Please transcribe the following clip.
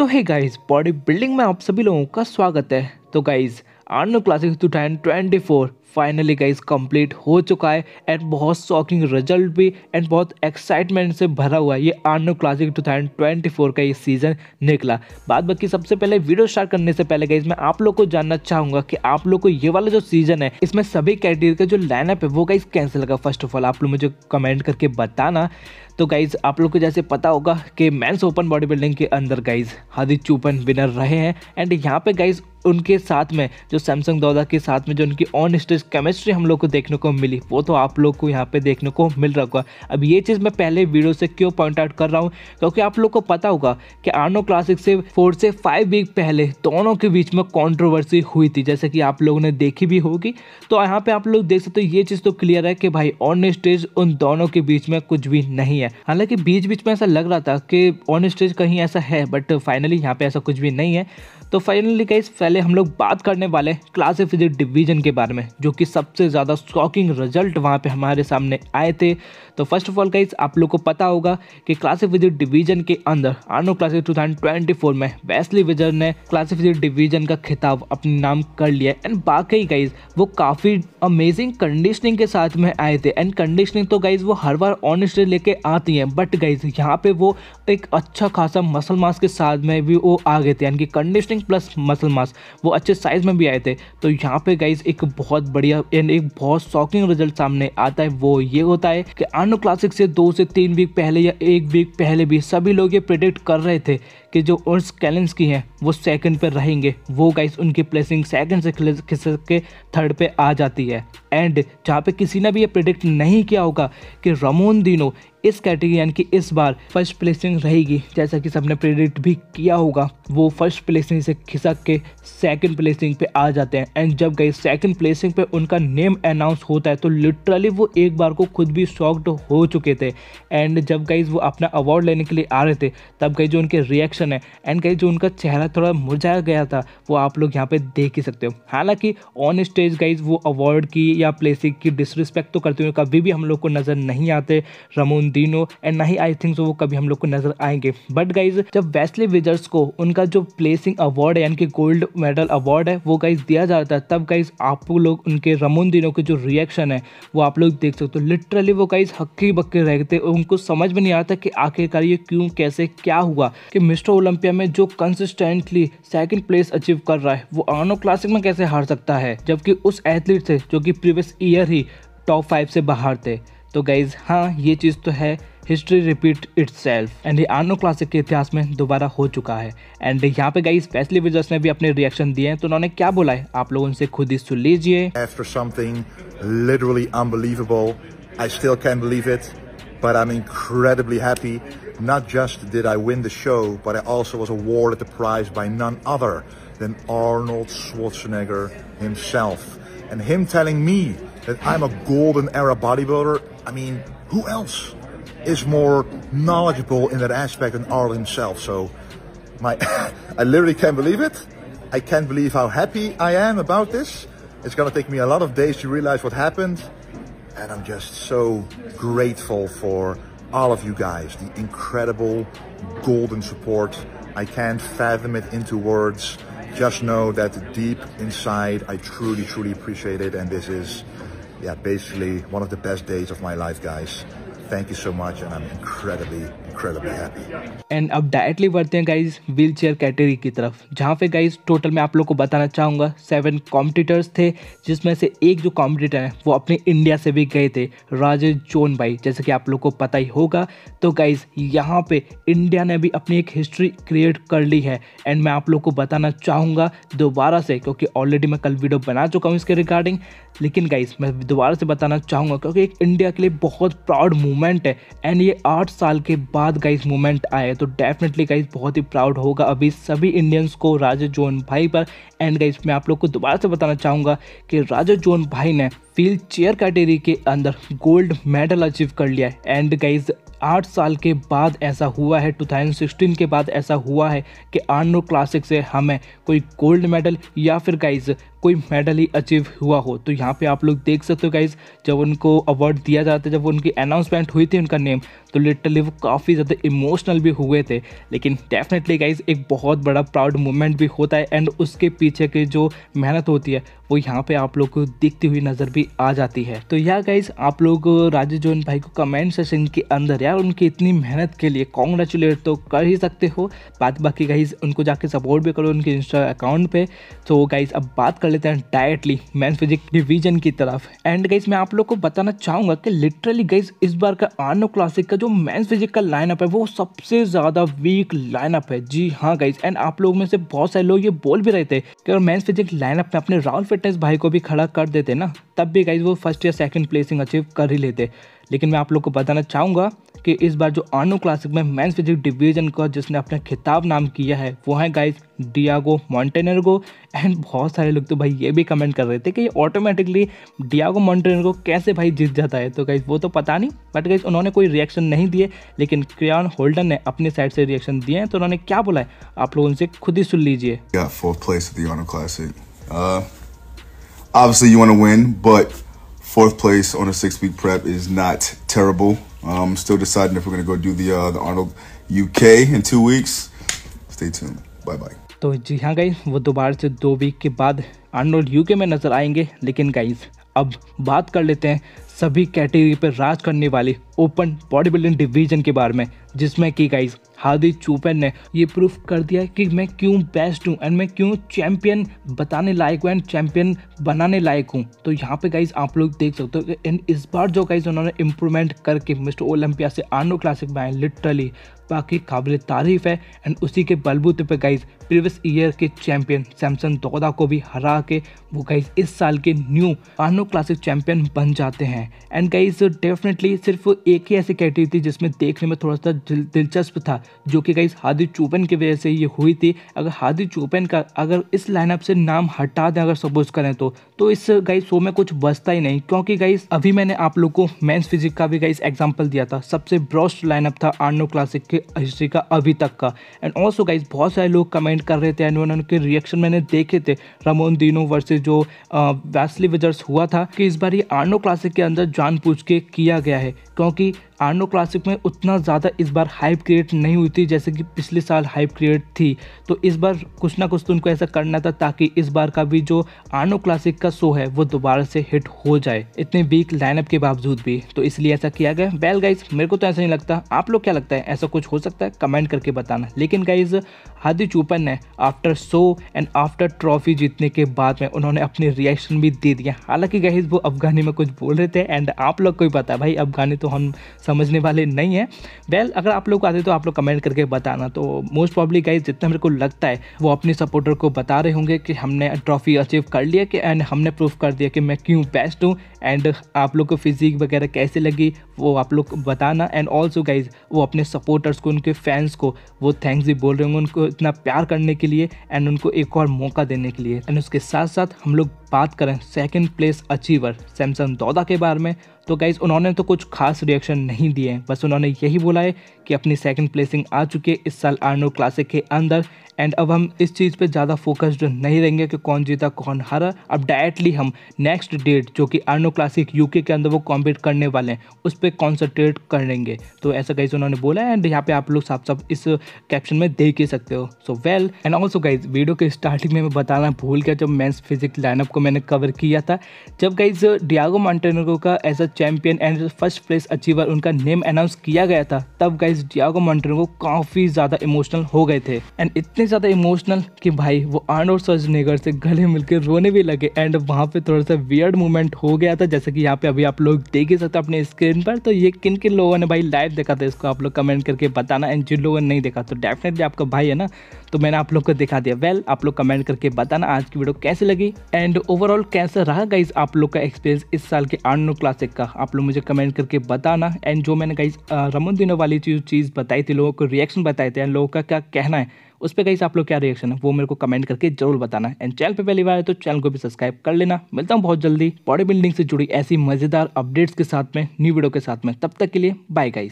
सो है guys body building में आप सभी लोगों का स्वागत है तो guys Arnold Classic two thousand twenty four finally guys complete हो चुका है एंड बहुत शॉकिंग रिजल्ट भी एंड बहुत एक्साइटमेंट से भरा हुआ ये Arnold Classic two thousand twenty four का ये सीज़न निकला बाद बाकी सबसे पहले वीडियो स्टार्ट करने से पहले गाइज मैं आप लोग को जानना चाहूँगा कि आप लोग को ये वाला जो सीज़न है इसमें सभी कैटेगरी का जो लाइनअप है वो गाइज कैंसिल का फर्स्ट ऑफ ऑल आप लोग मुझे कमेंट करके बताना तो गाइज आप लोग को जैसे पता होगा कि मैंस ओपन बॉडी बिल्डिंग के अंदर गाइज हादी चूपन विनर रहे हैं एंड यहाँ पे गाइज उनके साथ में जो सैमसंग दौदा के साथ में जो उनकी ऑन स्टेज केमिस्ट्री हम लोग को देखने को मिली वो तो आप लोग को यहाँ पे देखने को मिल रहा होगा अब ये चीज़ मैं पहले वीडियो से क्यों पॉइंट आउट कर रहा हूँ क्योंकि आप लोग को पता होगा कि आर्नो क्लासिक से फोर से फाइव वीक पहले दोनों के बीच में कॉन्ट्रोवर्सी हुई थी जैसे कि आप लोगों ने देखी भी होगी तो यहाँ पे आप लोग देख सकते हो ये चीज़ तो क्लियर है कि भाई ऑन स्टेज उन दोनों के बीच में कुछ भी नहीं है हालांकि बीच बीच में ऐसा लग रहा था कि ऑन स्टेज कहीं ऐसा है बट फाइनली यहाँ पर ऐसा कुछ भी नहीं है तो फाइनली कई पहले हम लोग बात करने वाले क्लास फिजिक्स डिवीजन के बारे में जो कि सबसे ज़्यादा शॉकिंग रिजल्ट वहाँ पे हमारे सामने आए थे तो फर्स्ट ऑफ ऑल कई आप लोग को पता होगा कि क्लास फिजिक्स डिवीजन के अंदर आनो class two thousand twenty four में वैसली विजर ने क्लास फिजिक्स डिवीजन का खिताब अपने नाम कर लिया एंड बाकी गाइज वो काफ़ी अमेजिंग कंडीशनिंग के साथ में आए थे एंड कंडीशनिंग तो गाइज वो हर बार ऑनेस्टली लेके आती हैं बट गाइज यहाँ पे वो एक अच्छा खासा मसल मास के साथ में भी वो आ गए थे यानी कि conditioning inch plus muscle mass वो अच्छे साइज़ में भी आए थे तो यहाँ पे गाइज एक बहुत बढ़िया एंड एक बहुत शॉकिंग रिजल्ट सामने आता है वो ये होता है कि आनो क्लासिक से दो से तीन वीक पहले या एक वीक पहले भी सभी लोग ये प्रिडिक्ट कर रहे थे कि जो उर्स कैलेंस की हैं वो सेकंड पर रहेंगे वो गाइस उनकी प्लेसिंग सेकंड से खिसक के थर्ड पे आ जाती है एंड जहाँ पे किसी ने भी ये प्रिडिक्ट नहीं किया होगा कि रमोन दिनो इस कैटेगरी यानी कि इस बार फर्स्ट प्लेसिंग रहेगी जैसा कि सबने प्रिडिक्ट भी किया होगा वो फर्स्ट प्लेसिंग से खिसक के सेकंड प्लेसिंग पे आ जाते हैं एंड जब गई सेकंड प्लेसिंग पे उनका नेम अनाउंस होता है तो लिटरली वो एक बार को खुद भी शॉक्ड हो चुके थे एंड जब गाइज वो अपना अवार्ड लेने के लिए आ रहे थे तब गई जो उनके रिएक्शन एक्शन है एंड गाइज जो उनका चेहरा थोड़ा मुरझाया गया था वो आप लोग यहाँ पे देख ही सकते हो हालांकि ऑन स्टेज गाइज वो अवार्ड की या प्लेसिक की डिसरिस्पेक्ट तो करते हुए कभी भी हम लोग को नज़र नहीं आते रमोन दीनो एंड ना ही आई थिंक वो कभी हम लोग को नज़र आएंगे बट गाइज जब वेस्टले विजर्स को उनका जो प्लेसिंग अवार्ड है यानी कि गोल्ड मेडल अवार्ड है वो गाइज दिया जाता है तब गाइज आप लोग उनके रमोन दिनों के जो रिएक्शन है वो आप लोग देख सकते हो लिटरली वो गाइज हक्के बक्के रहते उनको समझ में नहीं आता कि आखिरकार ये क्यों कैसे क्या हुआ कि मिस्टर मिस्टर ओलंपिया में जो कंसिस्टेंटली सेकंड प्लेस अचीव कर रहा है वो आर्नो क्लासिक में कैसे हार सकता है जबकि उस एथलीट से जो कि प्रीवियस ईयर ही टॉप फाइव से बाहर थे तो गाइज हाँ ये चीज़ तो है history repeat itself and ये आर्नो क्लासिक के इतिहास में दोबारा हो चुका है एंड यहाँ पे गाइज फैसले विजर्स ने भी अपने रिएक्शन दिए हैं तो उन्होंने क्या बोला है आप लोग उनसे खुद ही सुन लीजिए After something literally unbelievable, I still can't believe it. but I'm incredibly happy. Not just did I win the show, but I also was awarded the prize by none other than Arnold Schwarzenegger himself. And him telling me that I'm a golden era bodybuilder, I mean, who else is more knowledgeable in that aspect than Arnold himself? So my, I literally can't believe it. I can't believe how happy I am about this. It's gonna take me a lot of days to realize what happened. And I'm just so grateful for all of you guys, the incredible golden support. I can't fathom it into words. Just know that deep inside, I truly, truly appreciate it. And this is, yeah, basically one of the best days of my life, guys. You so much and I am incredibly incredibly happy and अब directly बढ़ते हैं guys wheel chair category की तरफ जहाँ पे guys total मैं आप लोग को बताना चाहूंगा सेवन कॉम्पिटिटर्स थे जिसमें से एक जो कॉम्पिटिटर है वो अपने इंडिया से भी गए थे राजेश जोन भाई जैसे कि आप लोग को पता ही होगा तो गाइज यहाँ पे इंडिया ने भी अपनी एक हिस्ट्री क्रिएट कर ली है एंड मैं आप लोग को बताना चाहूँगा दोबारा से क्योंकि ऑलरेडी मैं कल वीडियो बना चुका हूँ इसके रिगार्डिंग लेकिन गाइज मैं दोबारा से बताना चाहूँगा क्योंकि एक इंडिया के लिए बहुत प्राउड मूवमेंट मूवमेंट है एंड ये आठ साल के बाद गाइस मूवमेंट आया तो डेफिनेटली गाइस बहुत ही प्राउड होगा अभी सभी इंडियंस को राजा जोन भाई पर एंड गाइस मैं आप लोग को दोबारा से बताना चाहूँगा कि राजा जोन भाई ने व्हील चेयर कैटेगरी के अंदर गोल्ड मेडल अचीव कर लिया है एंड गाइज आठ साल के बाद ऐसा हुआ है 2016 के बाद ऐसा हुआ है कि आर्नो क्लासिक से हमें कोई गोल्ड मेडल या फिर गाइज कोई मेडल ही अचीव हुआ हो तो यहाँ पे आप लोग देख सकते हो गाइज जब उनको अवार्ड दिया जाता जब उनकी अनाउंसमेंट हुई थी उनका नेम तो लिटरली वो काफ़ी ज़्यादा इमोशनल भी हुए थे लेकिन डेफिनेटली गाइज एक बहुत बड़ा प्राउड मोमेंट भी होता है एंड उसके पीछे की जो मेहनत होती है वो यहाँ पे आप लोग को दिखती हुई नज़र भी आ जाती है तो या गाइज आप लोग राजू जोन भाई को कमेंट सेशन के अंदर यार उनकी इतनी मेहनत के लिए कॉन्ग्रेचुलेट तो कर ही सकते हो बात बाकी गाइज उनको जाके सपोर्ट भी करो उनके इंस्टा अकाउंट पर तो गाइज अब बात कर कर लेते हैं डायरेक्टली मेंस फिजिक डिवीजन की तरफ एंड गाइस मैं आप लोग को बताना चाहूंगा कि लिटरली गाइस इस बार का आर्नो क्लासिक का जो मेंस फिजिक का लाइनअप है वो सबसे ज़्यादा वीक लाइनअप है जी हाँ गाइस एंड आप लोग में से बहुत सारे लोग ये बोल भी रहे थे कि अगर मैन फिजिक लाइनअप में अपने राहुल फिटनेस भाई को भी खड़ा कर देते ना तब भी गाइज वो फर्स्ट या सेकेंड प्लेसिंग अचीव कर ही लेते लेकिन मैं आप लोग को बताना चाहूँगा कि इस बार जो आनो क्लासिक में मेंस फिजिक डिवीजन का जिसने अपना खिताब नाम किया है वो है गाइस डियागो मॉन्टेनरगो एंड बहुत सारे लोग तो भाई ये भी कमेंट कर रहे थे कि ये ऑटोमेटिकली डियागो मॉन्टेनरगो कैसे भाई जीत जाता है तो गाइस वो तो पता नहीं बट गाइस उन्होंने कोई रिएक्शन नहीं दिए लेकिन क्रियान होल्डन ने अपनी साइड से रिएक्शन दिए हैं तो उन्होंने क्या बोला है आप लोग उनसे खुद ही सुन लीजिए yeah, uh, obviously you want to win, but Fourth place on a six-week prep is not terrible. I'm um, still deciding if we're gonna go do the uh, the Arnold UK in two weeks. Stay tuned. Bye bye. तो जी हाँ guys वो दोबारा से दो week के बाद Arnold UK में नज़र आएंगे लेकिन गाइज अब बात कर लेते हैं सभी कैटेगरी पर राज करने वाली ओपन बॉडी बिल्डिंग डिवीजन के बारे में जिसमें कि गाइज हार्दिक चूपन ने ये प्रूफ कर दिया है कि मैं क्यों बेस्ट हूँ एंड मैं क्यों चैंपियन बताने लायक हूँ एंड चैंपियन बनाने लायक हूँ तो यहाँ पे गाइज आप लोग देख सकते हो कि इस बार जो गाइज उन्होंने इम्प्रूवमेंट करके मिस्टर ओलंपिया से आनो क्लासिक में आए लिटरली बाकी काबिल तारीफ है एंड उसी के बलबूते पे गाइज प्रीवियस ईयर के चैंपियन सैमसन दौदा को भी हरा के वो गाइज इस साल के न्यू आनो क्लासिक चैंपियन बन जाते हैं एंड गाइज डेफिनेटली सिर्फ एक ही ऐसी कैटेगरी थी जिसमें देखने में थोड़ा सा दिलचस्प था जो कि गाइस हादी चौपन की वजह से ये हुई थी अगर हादी चौपन का अगर इस लाइनअप से नाम हटा दें अगर सपोज करें तो तो इस गाइस शो में कुछ बचता ही नहीं क्योंकि गाइस अभी मैंने आप लोग को मेंस फिजिक का भी गाइस एग्जाम्पल दिया था सबसे ब्रॉस्ट लाइनअप था आर्नो क्लासिक के हिस्ट्री का अभी तक का एंड ऑल्सो गाइस बहुत सारे लोग कमेंट कर रहे थे एंड उनके रिएक्शन मैंने देखे थे रमोन दिनो वर्सेज जो वैसली विजर्स हुआ था कि इस बार ये आर्नो क्लासिक के अंदर जानबूझ के किया गया है क्योंकि একটি आर्नो क्लासिक में उतना ज़्यादा इस बार हाइप क्रिएट नहीं हुई थी जैसे कि पिछले साल हाइप क्रिएट थी तो इस बार कुछ ना कुछ तो उनको ऐसा करना था ताकि इस बार का भी जो आर्नो क्लासिक का शो है वो दोबारा से हिट हो जाए इतने वीक लाइनअप के बावजूद भी तो इसलिए ऐसा किया गया बैल गाइज मेरे को तो ऐसा नहीं लगता आप लोग क्या लगता है ऐसा कुछ हो सकता है कमेंट करके बताना लेकिन गाइज हादी चूपन ने after show and after trophy जीतने के बाद में उन्होंने अपने रिएक्शन भी दे दिया हालांकि गाइज वो अफगानी में कुछ बोल रहे थे एंड आप लोग को भी पता भाई अफगानी तो हम समझने वाले नहीं हैं वेल well, अगर आप लोग आते तो आप लोग कमेंट करके बताना तो मोस्ट प्रॉब्ली गाइज जितना मेरे को लगता है वो अपने सपोर्टर को बता रहे होंगे कि हमने ट्रॉफी अचीव कर लिया कि एंड हमने प्रूफ कर दिया कि मैं क्यों बेस्ट हूँ एंड आप लोग को फिजिक वगैरह कैसे लगी वो आप लोग बताना एंड ऑल्सो गाइज वो अपने सपोर्टर्स को उनके फैंस को वो थैंक्स भी बोल रहे होंगे उनको इतना प्यार करने के लिए एंड उनको एक और मौका देने के लिए एंड उसके साथ साथ हम लोग बात करें second place achiever Samson Dauda के बारे में तो गाइज उन्होंने तो कुछ खास रिएक्शन नहीं दिए बस उन्होंने यही बोला है कि अपनी सेकंड प्लेसिंग आ चुकी है इस साल आर्नो क्लासिक के अंदर एंड अब हम इस चीज़ पे ज़्यादा फोकस्ड नहीं रहेंगे कि कौन जीता कौन हारा अब डायरेक्टली हम नेक्स्ट डेट जो कि आर्नो क्लासिक यूके के अंदर वो कॉम्पीट करने वाले हैं उस पर कॉन्सनट्रेट करेंगे तो ऐसा गाइज उन्होंने बोला एंड यहाँ पे आप लोग साफ साफ इस कैप्शन में देख ही सकते हो so well and also guys video के स्टार्टिंग में मैं बताना भूल गया जब मैंस फिजिक्स लाइनअप को मैंने कवर किया था जब गाइज डियागो मॉन्टेनगो का as a champion and first place achiever उनका नेम अनाउंस किया गया था तब गाइज गाइस डियागो को काफी ज्यादा इमोशनल हो गए थे एंड इतने ज्यादा इमोशनल कि भाई वो आर्नोल्ड सर्जनेगर से गले मिलकर रोने भी लगे एंड वहाँ पे थोड़ा सा वियर्ड मूवमेंट हो गया था जैसे कि यहाँ पे अभी आप लोग देख ही सकते अपने स्क्रीन पर तो ये किन किन लोगों ने भाई लाइव देखा था इसको आप लोग कमेंट करके बताना एंड जिन लोगों ने नहीं देखा तो डेफिनेटली आपका भाई है ना तो मैंने आप लोग को दिखा दिया वेल आप लोग कमेंट करके बताना आज की वीडियो कैसे लगी एंड ओवरऑल कैसा रहा गाइज आप लोग का एक्सपीरियंस इस साल के आर्नो क्लासिक का आप लोग मुझे कमेंट करके बताना एंड जो मैंने गाइज रमन दिनों वाली चीज़ चीज़ बताई थी लोगों को रिएक्शन बताए थे एंड लोगों का क्या कहना है उस पर कहीं आप लोग क्या रिएक्शन है वो मेरे को कमेंट करके जरूर बताना एंड चैनल पे पहली बार है तो चैनल को भी सब्सक्राइब कर लेना मिलता हूँ बहुत जल्दी बॉडी बिल्डिंग से जुड़ी ऐसी मज़ेदार अपडेट्स के साथ में न्यू वीडियो के साथ में तब तक के लिए बाय गाइस